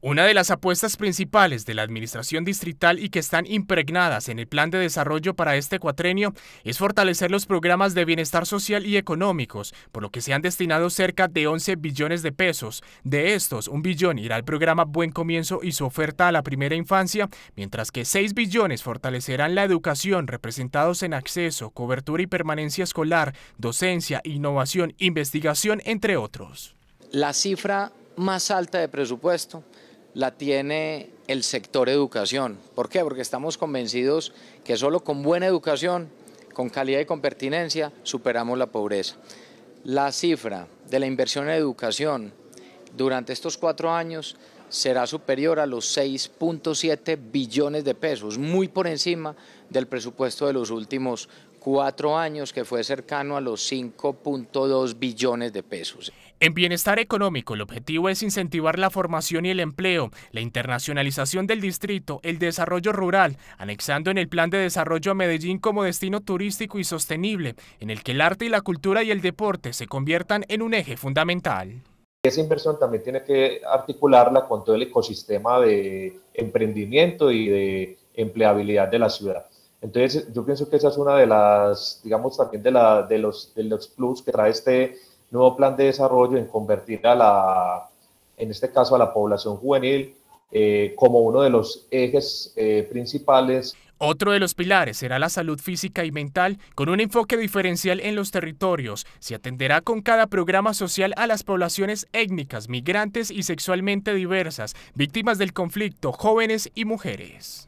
Una de las apuestas principales de la Administración Distrital y que están impregnadas en el plan de desarrollo para este cuatrenio es fortalecer los programas de bienestar social y económicos, por lo que se han destinado cerca de 11 billones de pesos. De estos, un billón irá al programa Buen Comienzo y su oferta a la primera infancia, mientras que 6 billones fortalecerán la educación, representados en acceso, cobertura y permanencia escolar, docencia, innovación, investigación, entre otros. La cifra más alta de presupuesto la tiene el sector educación. ¿Por qué? Porque estamos convencidos que solo con buena educación, con calidad y con pertinencia, superamos la pobreza. La cifra de la inversión en educación durante estos cuatro años será superior a los 6.7 billones de pesos, muy por encima del presupuesto de los últimos cuatro años, que fue cercano a los 5.2 billones de pesos. En bienestar económico, el objetivo es incentivar la formación y el empleo, la internacionalización del distrito, el desarrollo rural, anexando en el plan de desarrollo a Medellín como destino turístico y sostenible, en el que el arte y la cultura y el deporte se conviertan en un eje fundamental esa inversión también tiene que articularla con todo el ecosistema de emprendimiento y de empleabilidad de la ciudad. Entonces, yo pienso que esa es una de las, digamos, también de, la, de, los, los plus que trae este nuevo plan de desarrollo en convertir a la, en este caso, a la población juvenil eh, como uno de los ejes eh, principales otro de los pilares será la salud física y mental, con un enfoque diferencial en los territorios. Se atenderá con cada programa social a las poblaciones étnicas, migrantes y sexualmente diversas, víctimas del conflicto, jóvenes y mujeres.